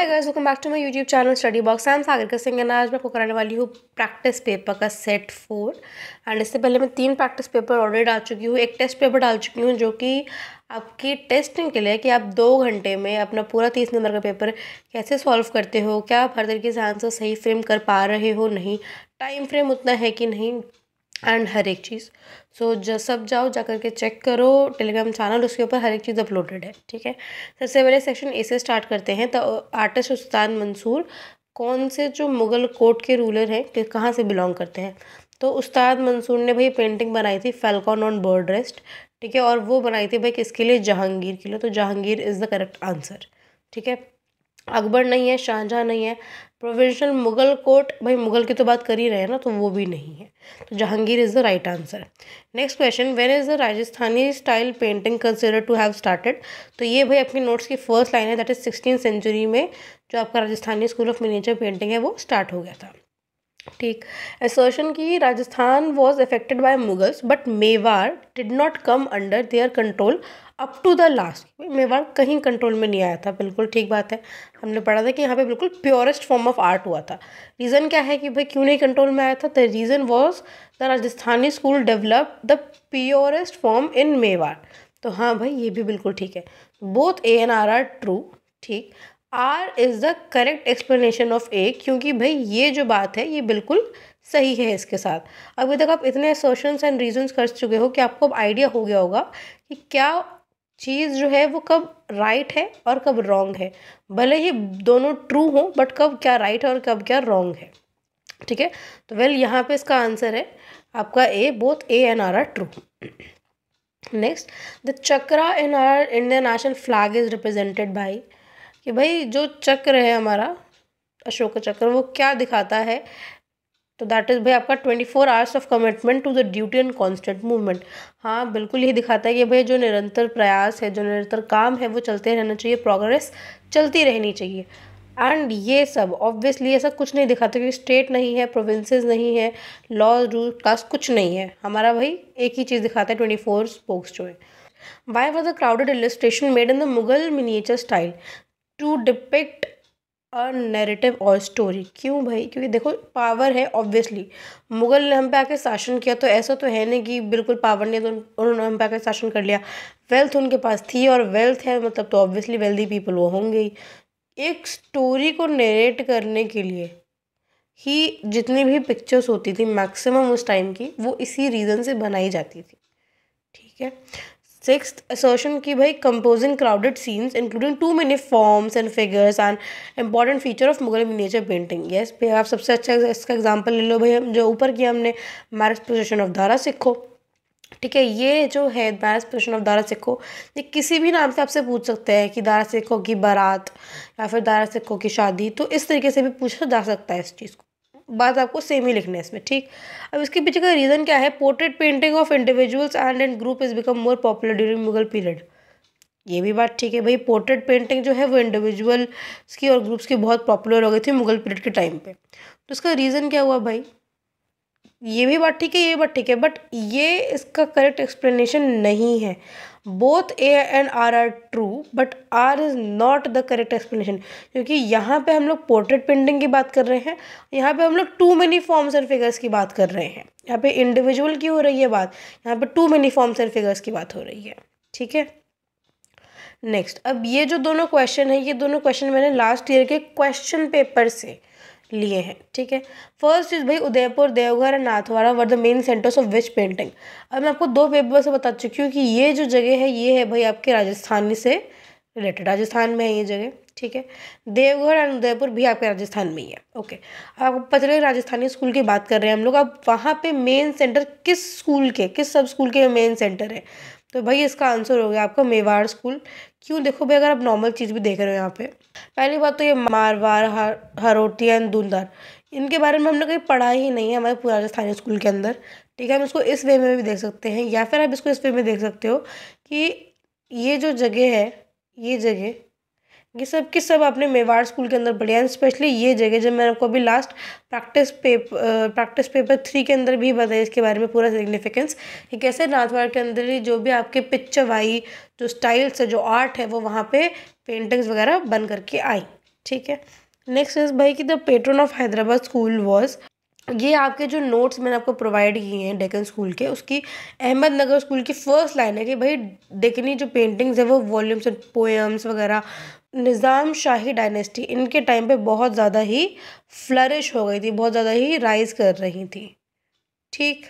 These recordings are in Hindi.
hi guys welcome back to my YouTube channel study box I am Sagar Singh आज मैं आपको कराने वाली हूँ प्रैक्टिस पेपर का सेट फोर एंड इससे पहले मैं तीन प्रैक्टिस पेपर ऑलरेडी डाल चुकी हूँ एक टेस्ट पेपर डाल चुकी हूँ जो कि आपकी टेस्टिंग के लिए कि आप दो घंटे में अपना पूरा तीस नंबर का पेपर कैसे सॉल्व करते हो क्या आप हर तरीके से आंसर सही फ्रेम कर पा रहे हो नहीं टाइम फ्रेम उतना है कि नहीं एंड हर एक चीज़ सो so, सब जाओ जा करके के चेक करो टेलीग्राम चैनल उसके ऊपर हर एक चीज़ अपलोडेड है ठीक है सबसे पहले सेक्शन ए से स्टार्ट करते हैं तो आर्टिस्ट उस्तान मंसूर कौन से जो मुग़ल कोर्ट के रूलर हैं कि कहाँ से बिलोंग करते हैं तो उस्ताद मंसूर ने भाई पेंटिंग बनाई थी फेलकॉन ऑन बर्ड रेस्ट ठीक है और वो बनाई थी भाई किसके लिए जहांगीर के लिए तो Jahangir is the correct answer ठीक है अकबर नहीं है शाहजहाँ नहीं है प्रोविंशियल मुगल कोर्ट भाई मुगल की तो बात कर ही रहे हैं ना तो वो भी नहीं है तो Jahangir is the right answer next question when is the Rajasthani style painting consider to have started तो ये भाई अपनी नोट्स की फर्स्ट लाइन है दैट इज सिक्सटीन सेंचुरी में जो आपका Rajasthani school of miniature painting है वो स्टार्ट हो गया था ठीक assertion की Rajasthan was affected by Mughals but Mewar did not come under their control up to the last Mewar कहीं कंट्रोल में नहीं आया था बिल्कुल ठीक बात है हमने पढ़ा था कि यहाँ पे बिल्कुल प्योरेस्ट फॉर्म ऑफ आर्ट हुआ था रीज़न क्या है कि भाई क्यों नहीं कंट्रोल में आया था the reason was the Rajasthani school develop the purest form in Mewar तो हाँ भाई ये भी बिल्कुल ठीक है both A and R are true ठीक R is the correct explanation of A क्योंकि भाई ये जो बात है ये बिल्कुल सही है इसके साथ अभी तक आप इतने सोशन एंड रीजन्स कर चुके हो कि आपको अब आइडिया हो गया होगा कि क्या चीज़ जो है वो कब राइट right है और कब रॉन्ग है भले ही दोनों ट्रू हों बट कब क्या राइट right है और कब क्या रॉन्ग है ठीक है तो वेल यहाँ पे इसका आंसर है आपका A both A and R are true next the chakra in our Indian national flag is represented by कि भाई जो चक्र है हमारा अशोक चक्र वो क्या दिखाता है तो दैट इज़ भाई आपका twenty four hours of commitment to the duty and constant movement हाँ बिल्कुल यही दिखाता है कि भाई जो निरंतर प्रयास है जो निरंतर काम है वो चलते रहना चाहिए प्रोग्रेस चलती रहनी चाहिए एंड ये सब ऑब्वियसली ऐसा कुछ नहीं दिखाता क्योंकि स्टेट नहीं है प्रोविंसेस नहीं है लॉ रूल क्लास कुछ नहीं है हमारा भाई एक ही चीज़ दिखाता है ट्वेंटी फोर स्पोक्स जो है why was a crowded illustration made in the Mughal miniature style to depict a narrative और स्टोरी क्यों भाई क्योंकि देखो पावर है ऑब्वियसली मुगल ने हम पे आके शासन किया तो ऐसा तो है नहीं कि बिल्कुल पावर नहीं तो उन्होंने हम पे आके शासन कर लिया वेल्थ उनके पास थी और वेल्थ है मतलब तो ऑब्वियसली वेल्दी पीपल वो होंगे ही एक स्टोरी को नरेट करने के लिए ही जितनी भी पिक्चर्स होती थी मैक्सिमम उस टाइम की वो इसी रीज़न से बनाई जाती थी ठीक है सिक्स असर्शन की भाई composing crowded scenes including too many forms and figures and important feature of Mughal miniature painting yes भाई आप सबसे अच्छा इसका एग्जाम्पल ले लो भाई हम जो ऊपर किया हमने मैरिज प्रोजेशन ऑफ धारा सिखो ठीक है ये जो है मैरिज प्रोजेशन ऑफ धारा सिखो ये किसी भी नाम से आपसे पूछ सकते हैं कि दारा सिखो की बारात या फिर दारा सिखो की शादी तो इस तरीके से भी पूछा जा सकता है इस चीज़ को बात आपको सेम ही लिखना है इसमें ठीक अब इसके पीछे का रीज़न क्या है portrait painting of individuals and and group is become more popular during Mughal period ये भी बात ठीक है भाई पोर्ट्रेट पेंटिंग जो है वो इंडिविजुअल्स की और ग्रुप्स की बहुत पॉपुलर हो गई थी मुगल पीरियड के टाइम पे तो इसका रीज़न क्या हुआ भाई ये भी बात ठीक है ये बात ठीक है बट ये इसका करेक्ट एक्सप्लेनेशन नहीं है both A and R are true but R is not the correct explanation क्योंकि यहाँ पे हम लोग पोर्ट्रेट पेंटिंग की बात कर रहे हैं यहाँ पे हम लोग too many forms and figures की बात कर रहे हैं यहाँ पे इंडिविजुअल की हो रही है बात यहाँ पे too many forms and figures की बात हो रही है ठीक है नेक्स्ट अब ये जो दोनों क्वेश्चन है ये दोनों क्वेश्चन मैंने लास्ट ईयर के क्वेश्चन पेपर से लिए हैं ठीक है फर्स्ट इज़ भाई Udaipur Deogarh and Nathdwara were the main centres of which painting अब मैं आपको दो पेपर से बता चुकी हूँ कि ये जो जगह है ये है भाई आपके राजस्थान से रिलेटेड राजस्थान में है ये जगह ठीक है देवघर एंड उदयपुर भी आपके राजस्थान में ही है ओके आप पता राजस्थानी स्कूल की बात कर रहे हैं हम लोग अब वहाँ पे मेन सेंटर किस स्कूल के किस सब स्कूल के मेन सेंटर है तो भाई इसका आंसर हो गया आपका मेवाड़ स्कूल क्यों देखो भाई अगर आप नॉर्मल चीज़ भी देख रहे हो यहाँ पे पहली बात तो ये मारवाड़ हरोटियन दूंदार इनके बारे में हमने कहीं पढ़ा ही नहीं है हमारे पूरा राजस्थानी स्कूल के अंदर ठीक है हम इसको इस वे में भी देख सकते हैं या फिर आप इसको इस वे में देख सकते हो कि ये जो जगह है ये जगह ये सब के सब आपने मेवाड़ स्कूल के अंदर पढ़े हैं स्पेशली ये जगह जब मैंने आपको अभी last practice paper practice paper three के अंदर भी बताया इसके बारे में पूरा सिग्निफिकेंस कि कैसे नाथवाड़ के अंदर ही जो भी आपके पिक्चर आई जो स्टाइल्स है जो आर्ट है वो वहाँ पे पेंटिंग्स वगैरह बन करके आई ठीक है नेक्स्ट इज भाई की the patron of Hyderabad school was ये आपके जो नोट्स मैंने आपको प्रोवाइड किए हैं डेकन स्कूल के उसकी अहमदनगर स्कूल की फर्स्ट लाइन है कि भाई डेकनी जो पेंटिंग्स है वो वॉल्यूम्स एंड पोएम्स वगैरह निज़ाम शाही डायनेस्टी इनके टाइम पे बहुत ज़्यादा ही फ्लरिश हो गई थी बहुत ज़्यादा ही राइज कर रही थी ठीक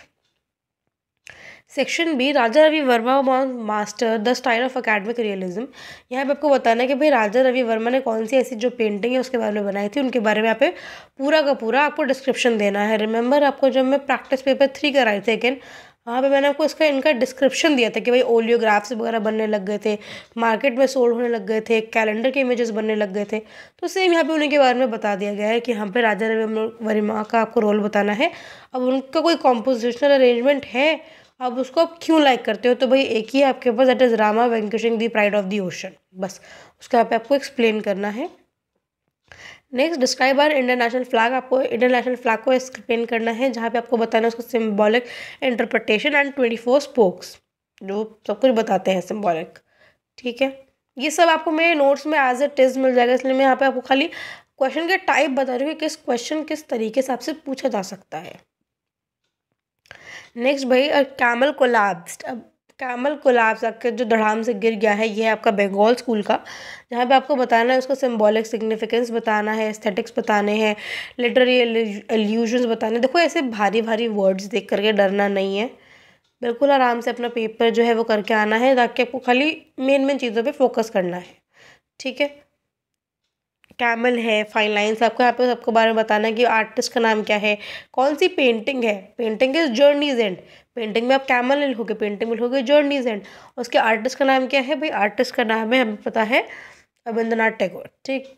section B Raja Ravi Varma master the style of academic realism यहाँ पे आपको बताना है कि भाई राजा रवि वर्मा ने कौन सी ऐसी जो पेंटिंग है उसके बारे में बनाई थी उनके बारे में यहाँ पे पूरा का पूरा आपको डिस्क्रिप्शन देना है रिमेंबर आपको जब मैं प्रैक्टिस पेपर थ्री कराई थी अगेन वहाँ पे मैंने आपको इसका इनका डिस्क्रिप्शन दिया था कि भाई ओलियोग्राफ्स वगैरह बनने लग गए थे मार्केट में सोल्ड होने लग गए थे कैलेंडर के इमेजेस बनने लग गए थे तो सेम यहाँ पे उन्हीं के बारे में बता दिया गया है कि यहाँ पे राजा रवि वर्मा का आपको रोल बताना है अब उनका कोई कॉम्पोजिशनल अरेंजमेंट है अब उसको आप क्यों लाइक करते हो तो भाई एक ही है आपके पास that is Rama vanquishing the pride of the ocean बस उसका यहाँ आपको एक्सप्लेन करना है next describe our international flag आपको इंटरनेशनल फ्लैग को एक्सप्लेन करना है जहाँ पे आपको बताना है उसका symbolic interpretation and twenty four spokes जो सब कुछ बताते हैं सिम्बॉलिक ठीक है ये सब आपको मेरे नोट्स में एज ए टेस्ट मिल जाएगा इसलिए मैं यहाँ पे आपको खाली क्वेश्चन के टाइप बता रही हूँ कि किस क्वेश्चन किस तरीके से आपसे पूछा जा सकता है नेक्स्ट भाई कैमल कोलैब्स अब कैमल गुलाब आपके जो धड़ाम से गिर गया है ये है आपका बंगाल स्कूल का जहाँ पे आपको बताना है उसका सिंबॉलिक सिग्निफिकेंस बताना है एस्थेटिक्स बताने हैं लिटरेरी एल्यूजन्स बताने देखो ऐसे भारी भारी वर्ड्स देख करके डरना नहीं है बिल्कुल आराम से अपना पेपर जो है वो करके आना है ताकि आपको खाली मेन मेन चीज़ों पर फोकस करना है ठीक है कैमल है फाइन लाइन्स आपको यहाँ पे सबको बारे में बताना है कि आर्टिस्ट का नाम क्या है कौन सी पेंटिंग है painting is journeys and painting में आप कैमल नहीं लिखोगे पेंटिंग में लिखोगे जर्नीज एंड उसके आर्टिस्ट का नाम क्या है भाई आर्टिस्ट का नाम है हमें पता है रविंद्रनाथ टैगोर ठीक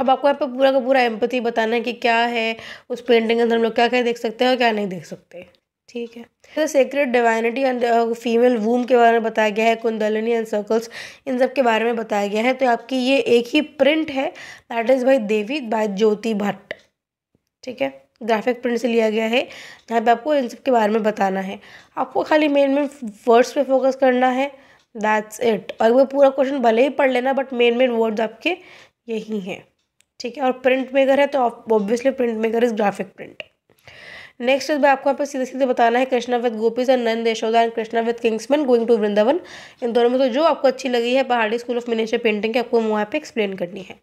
अब आपको यहाँ पे पूरा का पूरा एम्पति बताना है कि क्या है उस पेंटिंग के अंदर हम लोग क्या क्या देख सकते हैं और क्या नहीं देख सकते ठीक है तो sacred divinity and female womb के बारे में बताया गया है कुंदलनी एंड सर्कल्स इन सब के बारे में बताया गया है तो आपकी ये एक ही प्रिंट है that is by Devi by Jyoti Bhatt ठीक है ग्राफिक प्रिंट से लिया गया है जहाँ पे आपको इन सब के बारे में बताना है आपको खाली मेन मेन वर्ड्स पे फोकस करना है दैट्स इट और वो पूरा क्वेश्चन भले ही पढ़ लेना बट मेन मेन वर्ड्स आपके यही हैं ठीक है और प्रिंट मेकर है तो obviously print maker is graphic print next इसमें आपको यहाँ पर सीधे सीधे बताना है Krishna with gopis and Nand Yashoda and Krishna with kinsmen going to Vrindavan इन दोनों में तो जो आपको अच्छी लगी है पहाड़ी स्कूल ऑफ मिनेचर पेंटिंग की आपको वहाँ पे एक्सप्लेन करनी है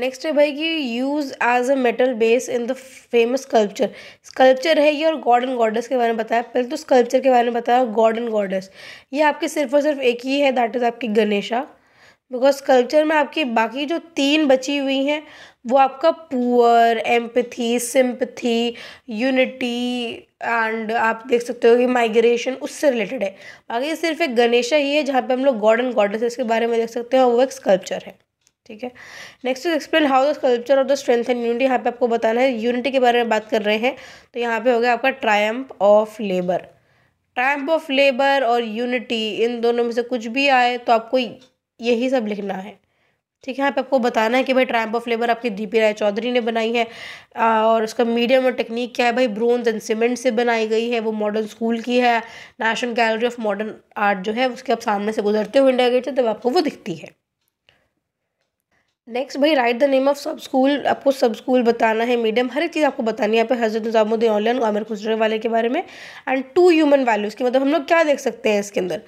नेक्स्ट है भाई कि use as a metal base in the famous sculpture sculpture है ये और गॉड एंड गॉडेस के बारे में बताया पहले तो स्कल्पचर के बारे में बताया गॉड एंड गॉडेस ये आपके सिर्फ और सिर्फ एक ही है दैट इज़ आपकी गणेशा बिकॉज कल्चर में आपकी बाकी जो तीन बची हुई हैं वो आपका poor empathy sympathy unity and आप देख सकते हो कि माइग्रेशन उससे रिलेटेड है बाकी सिर्फ एक गणेशा ही है जहाँ पे हम लोग गॉड एंड गॉडेस के बारे में देख सकते हैं वो एक स्कल्पचर है ठीक है next is explain how the sculpture of the strength and unity यहाँ पे आपको बताना है यूनिटी के बारे में बात कर रहे हैं तो यहाँ पे हो गया आपका triumph of labour triumph of labour और यूनिटी इन दोनों में से कुछ भी आए तो आपको यही सब लिखना है ठीक है यहाँ पे आपको बताना है कि भाई ट्रैम्प ऑफ लेबर आपकी डी पी राय चौधरी ने बनाई है और उसका मीडियम और टेक्निक क्या है भाई ब्रोंज एंड सीमेंट से बनाई गई है वो मॉडर्न स्कूल की है national gallery of modern art जो है उसके आप सामने से गुजरते हो इंडिया गेट से तब आपको वो दिखती है नेक्स्ट भाई write the name of sub school आपको सब स्कूल बताना है मीडियम हर एक चीज़ आपको बतानी है यहाँ पे हजरत निज़ामुद्दीन औलिया आमिर खुसरे वाले के बारे में एंड टू ह्यूमन वैल्यूज़ की मतलब हम लोग क्या देख सकते हैं इसके अंदर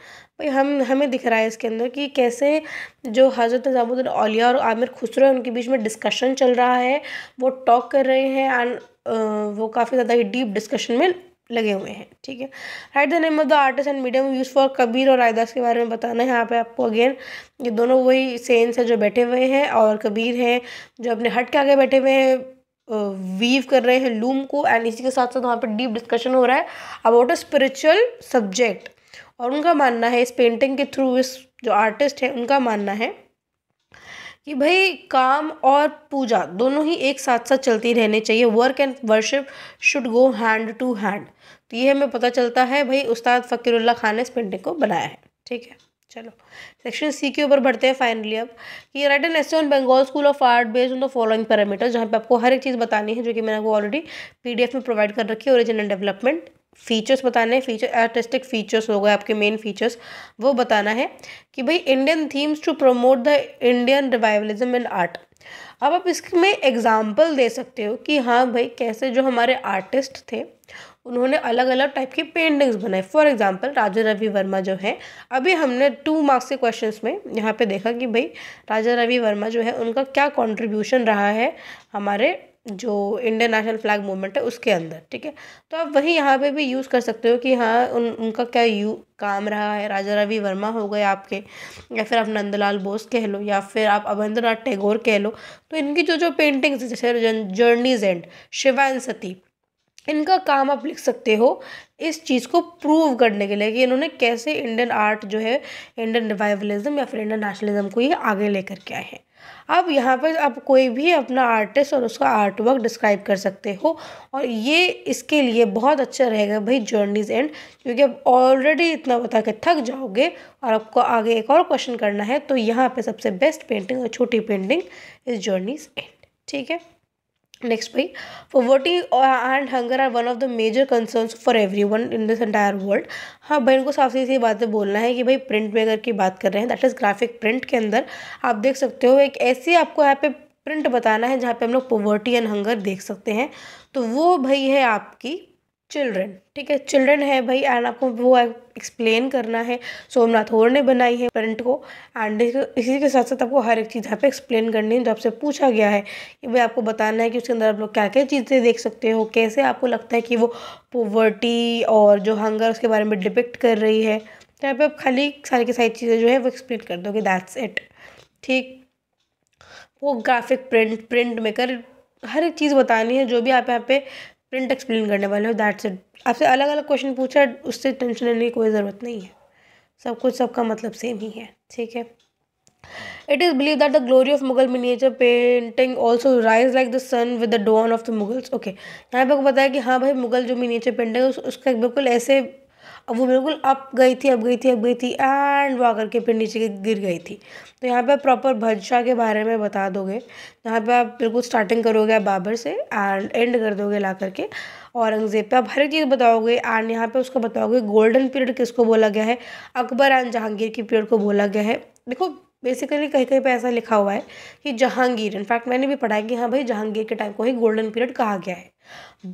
हम हमें दिख रहा है इसके अंदर कि कैसे जो हज़रत निज़ामुद्दीन औलिया और आमिर खुसरो है उनके बीच में डिस्कशन चल रहा है वो टॉक कर रहे हैं एंड वो काफ़ी ज़्यादा ही डीप डिस्कशन में लगे हुए हैं ठीक है write the name of the artist and medium use for Kabir और रायदास के बारे में बताना है यहाँ पे आपको अगेन ये दोनों वही सेंस है जो बैठे हुए हैं और कबीर हैं जो अपने हट के आगे बैठे हुए हैं वीव कर रहे हैं लूम को एंड इसी के साथ साथ वहाँ पर डीप डिस्कशन हो रहा है अबाउट अ स्परिचुअल सब्जेक्ट और उनका मानना है इस पेंटिंग के थ्रू इस जो आर्टिस्ट है उनका मानना है कि भाई काम और पूजा दोनों ही एक साथ साथ चलती रहने चाहिए work and worship should go hand to hand तो ये हमें पता चलता है भाई उस्ताद फ़कीरुल्ला खान ने इस पेंटिंग को बनाया है ठीक है चलो सेक्शन सी के ऊपर बढ़ते हैं फाइनली अब कि write an essay on Bengal school of art based on the following parameter जहाँ पे आपको हर एक चीज़ बतानी है जो कि मैंने आपको ऑलरेडी एफ में प्रोवाइड कर रखी है ओरिजिनल डेवलपमेंट फीचर्स बताने हैं फीचर आर्टिस्टिक फीचर्स हो गए आपके मेन फीचर्स वो बताना है कि भाई Indian themes to promote the Indian revivalism in art अब आप इसमें एग्जाम्पल दे सकते हो कि हाँ भाई कैसे जो हमारे आर्टिस्ट थे उन्होंने अलग अलग टाइप की पेंटिंग्स बनाई फॉर एग्जाम्पल राजा रवि वर्मा जो है अभी हमने टू मार्क्स के क्वेश्चंस में यहाँ पे देखा कि भाई राजा रवि वर्मा जो है उनका क्या कंट्रीब्यूशन रहा है हमारे जो इंडियन नेशनल फ्लैग मूवमेंट है उसके अंदर ठीक है तो आप वही यहाँ पे भी यूज़ कर सकते हो कि हाँ उन उनका क्या यू काम रहा है राजा रवि वर्मा हो गए आपके या फिर आप नंदलाल बोस कह लो या फिर आप अवेंद्रनाथ टैगोर कह लो तो इनकी जो जो पेंटिंग्स जैसे journeys and Shiva and Sati इनका काम आप लिख सकते हो इस चीज़ को प्रूव करने के लिए कि इन्होंने कैसे इंडियन आर्ट जो है इंडियन रिवाइवलिज्म या फिर इंडियन नेशनलिज्म को ये आगे लेकर के आए हैं अब यहाँ पर आप कोई भी अपना आर्टिस्ट और उसका आर्ट वर्क डिस्क्राइब कर सकते हो और ये इसके लिए बहुत अच्छा रहेगा भाई जर्नीज एंड क्योंकि आप ऑलरेडी इतना बता के थक जाओगे और आपको आगे एक और क्वेश्चन करना है तो यहाँ पे सबसे बेस्ट पेंटिंग और छोटी पेंटिंग इस जर्नीज एंड ठीक है नेक्स्ट भाई poverty and hunger are one of the major concerns for everyone in this entire world हाँ भाई इनको साफ सीधी सी बातें बोलना है कि भाई प्रिंट में अगर की बात कर रहे हैं दैट इज़ ग्राफिक प्रिंट के अंदर आप देख सकते हो एक ऐसी आपको यहाँ पे प्रिंट बताना है जहाँ पे हम लोग पोवर्टी एंड हंगर देख सकते हैं तो वो भाई है आपकी चिल्ड्रन ठीक है चिल्ड्रन है भाई एंड आपको वो एक्सप्लेन करना है सोमनाथ होर ने बनाई है प्रिंट को एंड इसी के साथ साथ आपको हर एक चीज़ यहाँ पे एक्सप्लेन करनी है जो आपसे पूछा गया है कि भाई आपको बताना है कि उसके अंदर आप लोग क्या क्या चीज़ें देख सकते हो कैसे आपको लगता है कि वो पोवर्टी और जो हंगर उसके बारे में डिपेक्ट कर रही है तो यहाँ पर आप खाली सारी की सारी चीज़ें जो है वो एक्सप्लेन कर दोगे दैट्स इट ठीक वो ग्राफिक प्रिंट प्रिंट मेकर हर एक चीज़ बतानी है जो भी आप यहाँ पे प्रिंट एक्सप्लेन करने वाले हो दैट्स इट आपसे अलग अलग क्वेश्चन पूछा उससे टेंशन लेने की कोई ज़रूरत नहीं है सब कुछ सबका मतलब सेम ही है ठीक है it is believe that the glory of Mughal miniature painting also rise like the sun with the dawn of the Mughals okay यहाँ पे बताया कि हाँ भाई मुगल जो मिनिएचर पेंटिंग है उसका बिल्कुल ऐसे अब वो बिल्कुल अप गई थी अब गई थी अब गई थी एंड वो आकर के फिर नीचे गिर गई थी तो यहाँ पे आप प्रॉपर भदशाह के बारे में बता दोगे यहाँ पे आप बिल्कुल स्टार्टिंग करोगे आप बाबर से एंड एंड कर दोगे ला करके औरंगज़ेब पे आप हर एक चीज़ बताओगे एंड यहाँ पे उसको बताओगे गोल्डन पीरियड किसको बोला गया है अकबर एंड जहांगीर की पीरियड को बोला गया है देखो बेसिकली कहीं कहीं पे ऐसा लिखा हुआ है कि जहांगीर इनफैक्ट मैंने भी पढ़ा है कि हाँ भाई जहांगीर के टाइम को ही गोल्डन पीरियड कहा गया है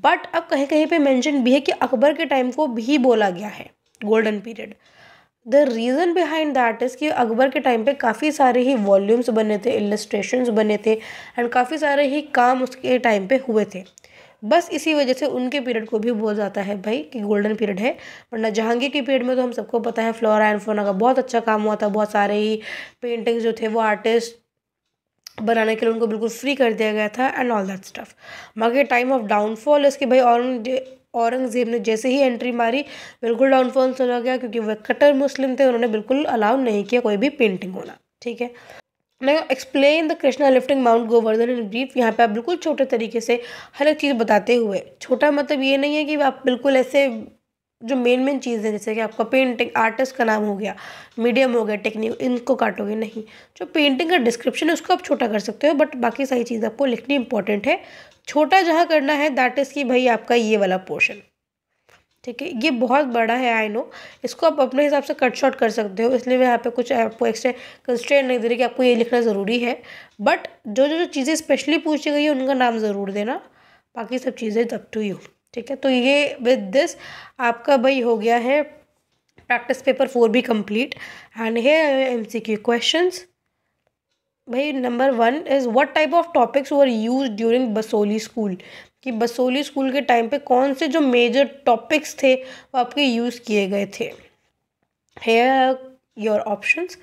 बट अब कहीं कहीं पे मेंशन भी है कि अकबर के टाइम को भी बोला गया है golden period the reason behind that is कि अकबर के टाइम पे काफ़ी सारे ही वॉल्यूम्स बने थे इलस्ट्रेशन बने थे एंड काफ़ी सारे ही काम उसके टाइम पे हुए थे बस इसी वजह से उनके पीरियड को भी बोल जाता है भाई कि गोल्डन पीरियड है वरना जहांगीर के पीरियड में तो हम सबको पता है फ्लोरा एंड फोना का बहुत अच्छा काम हुआ था बहुत सारे ही पेंटिंग्स जो थे वो आर्टिस्ट बनाने के लिए उनको बिल्कुल फ्री कर दिया गया था एंड ऑल दैट स्टफ मगर टाइम ऑफ डाउनफॉल इसके भाई औरंगजेब औरंगजेब ने जैसे ही एंट्री मारी बिल्कुल डाउनफॉल चला गया क्योंकि वह कट्टर मुस्लिम थे उन्होंने बिल्कुल अलाउ नहीं किया कोई भी पेंटिंग होना ठीक है मैं explain the Krishna lifting mount Govardhan in brief यहाँ पे आप बिल्कुल छोटे तरीके से हर एक चीज़ बताते हुए छोटा मतलब ये नहीं है कि आप बिल्कुल ऐसे जो मेन मेन चीज़ है जैसे कि आपका पेंटिंग आर्टिस्ट का नाम हो गया मीडियम हो गया टेक्निक इनको काटोगे नहीं जो पेंटिंग का डिस्क्रिप्शन है उसको आप छोटा कर सकते हो बट बाकी सारी चीज़ आपको लिखनी इंपॉर्टेंट है छोटा जहाँ करना है दैट इज़ कि भाई आपका ये वाला पोर्शन ठीक है ये बहुत बड़ा है आई नो इसको आप अपने हिसाब से कट शॉर्ट कर सकते हो इसलिए मैं यहाँ पे कुछ आपको एक्स्ट्रा कंस्ट्रेन नहीं दे रही कि आपको ये लिखना ज़रूरी है बट जो जो जो चीज़ें स्पेशली पूछी गई है उनका नाम ज़रूर देना बाकी सब चीज़ें अप टू यू ठीक है तो ये विद दिस आपका भाई हो गया है प्रैक्टिस पेपर फोर भी कम्प्लीट एंड है एम सी क्यू क्वेश्चंस भाई number one is what type of topics were use during Basohli school कि बसोली स्कूल के टाइम पे कौन से जो मेजर टॉपिक्स थे वो आपके यूज़ किए गए थे here your options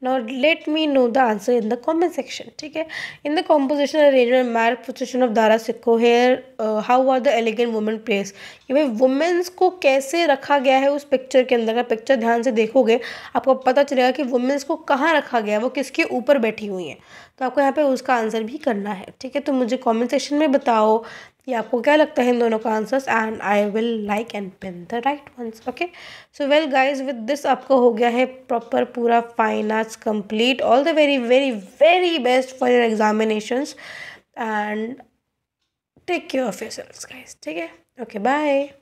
now let me know the answer in the comment section ठीक है in the composition arrangement mark position of Dara सिक्को here uh, how are the elegant women placed कि भाई वुमेंस को कैसे रखा गया है उस पिक्चर के अंदर का पिक्चर ध्यान से देखोगे आपको पता चलेगा कि वुमेंस को कहाँ रखा गया है वो किसके ऊपर बैठी हुई हैं तो आपको यहाँ पे उसका आंसर भी करना है ठीक है तो मुझे कमेंट सेक्शन में बताओ ये आपको क्या लगता है इन दोनों का answers and I will like and pin the right ones okay so well guys with this आपको हो गया है प्रॉपर पूरा fine arts complete all the very very very best for your examinations and take care of your selves guys ठीक है ओके बाय